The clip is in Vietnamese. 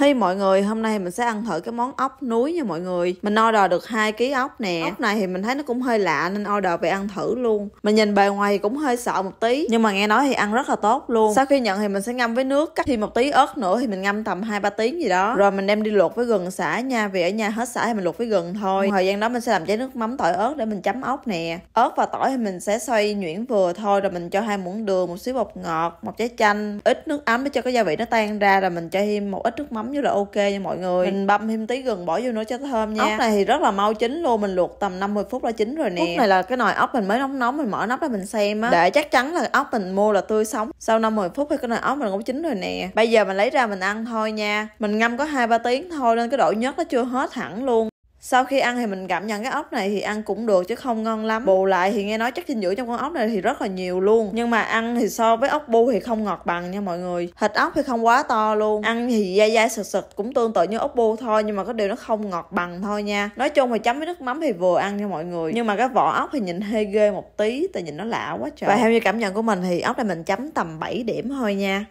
Hi mọi người, hôm nay mình sẽ ăn thử cái món ốc núi nha mọi người. Mình order được hai ký ốc nè. Ốc này thì mình thấy nó cũng hơi lạ nên order về ăn thử luôn. Mình nhìn bề ngoài thì cũng hơi sợ một tí, nhưng mà nghe nói thì ăn rất là tốt luôn. Sau khi nhận thì mình sẽ ngâm với nước, cắt thêm một tí ớt nữa thì mình ngâm tầm 2 3 tiếng gì đó. Rồi mình đem đi luộc với gừng sả nha, vì ở nhà hết sả thì mình luộc với gừng thôi. Thời gian đó mình sẽ làm trái nước mắm tỏi ớt để mình chấm ốc nè. ớt và tỏi thì mình sẽ xoay nhuyễn vừa thôi rồi mình cho hai muỗng đường, một xíu bột ngọt, một trái chanh, ít nước ấm để cho cái gia vị nó tan ra rồi mình cho thêm một ít nước mắm mắm với là ok nha mọi người mình băm thêm tí gừng bỏ vô nó cho thơm nha ốc này thì rất là mau chín luôn mình luộc tầm 50 phút là chín rồi nè lúc này là cái nồi ốc mình mới nóng nóng mình mở nắp ra mình xem á để chắc chắn là ốc mình mua là tươi sống sau 50 phút thì cái nồi ốc mình cũng chín rồi nè bây giờ mình lấy ra mình ăn thôi nha mình ngâm có hai ba tiếng thôi nên cái độ nhất nó chưa hết hẳn luôn sau khi ăn thì mình cảm nhận cái ốc này thì ăn cũng được chứ không ngon lắm bù lại thì nghe nói chất dinh dưỡng trong con ốc này thì rất là nhiều luôn nhưng mà ăn thì so với ốc bu thì không ngọt bằng nha mọi người thịt ốc thì không quá to luôn ăn thì dai dai sực sực cũng tương tự như ốc bu thôi nhưng mà có điều nó không ngọt bằng thôi nha nói chung là chấm với nước mắm thì vừa ăn nha mọi người nhưng mà cái vỏ ốc thì nhìn hơi ghê một tí tại nhìn nó lạ quá trời và theo như cảm nhận của mình thì ốc này mình chấm tầm 7 điểm thôi nha